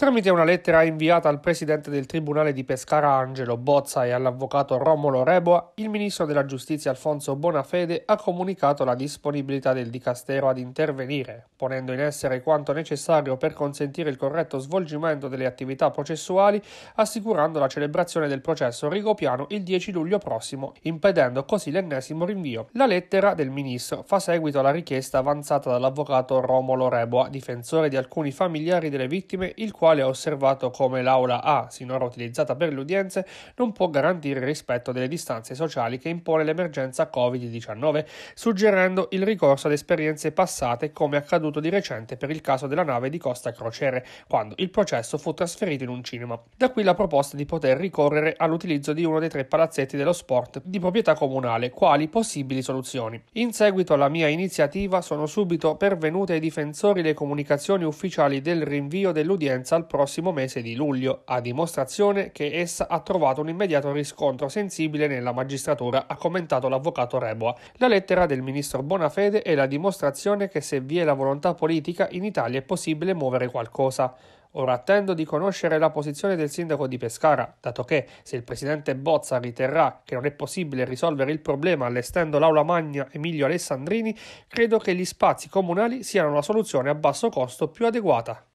Tramite una lettera inviata al presidente del Tribunale di Pescara Angelo Bozza e all'avvocato Romolo Reboa, il ministro della Giustizia Alfonso Bonafede ha comunicato la disponibilità del Dicastero ad intervenire, ponendo in essere quanto necessario per consentire il corretto svolgimento delle attività processuali, assicurando la celebrazione del processo rigopiano il 10 luglio prossimo, impedendo così l'ennesimo rinvio. La lettera del ministro fa seguito alla richiesta avanzata dall'avvocato Romolo Reboa, difensore di alcuni familiari delle vittime, il quale quale ha osservato come l'aula A, sinora utilizzata per le udienze, non può garantire il rispetto delle distanze sociali che impone l'emergenza Covid-19, suggerendo il ricorso ad esperienze passate come accaduto di recente per il caso della nave di Costa Crociere, quando il processo fu trasferito in un cinema. Da qui la proposta di poter ricorrere all'utilizzo di uno dei tre palazzetti dello sport di proprietà comunale, quali possibili soluzioni. In seguito alla mia iniziativa sono subito pervenute ai difensori le comunicazioni ufficiali del rinvio dell'udienza dal prossimo mese di luglio, a dimostrazione che essa ha trovato un immediato riscontro sensibile nella magistratura, ha commentato l'avvocato Reboa. La lettera del ministro Bonafede è la dimostrazione che se vi è la volontà politica in Italia è possibile muovere qualcosa. Ora attendo di conoscere la posizione del sindaco di Pescara, dato che, se il presidente Bozza riterrà che non è possibile risolvere il problema allestendo l'aula magna Emilio Alessandrini, credo che gli spazi comunali siano la soluzione a basso costo più adeguata.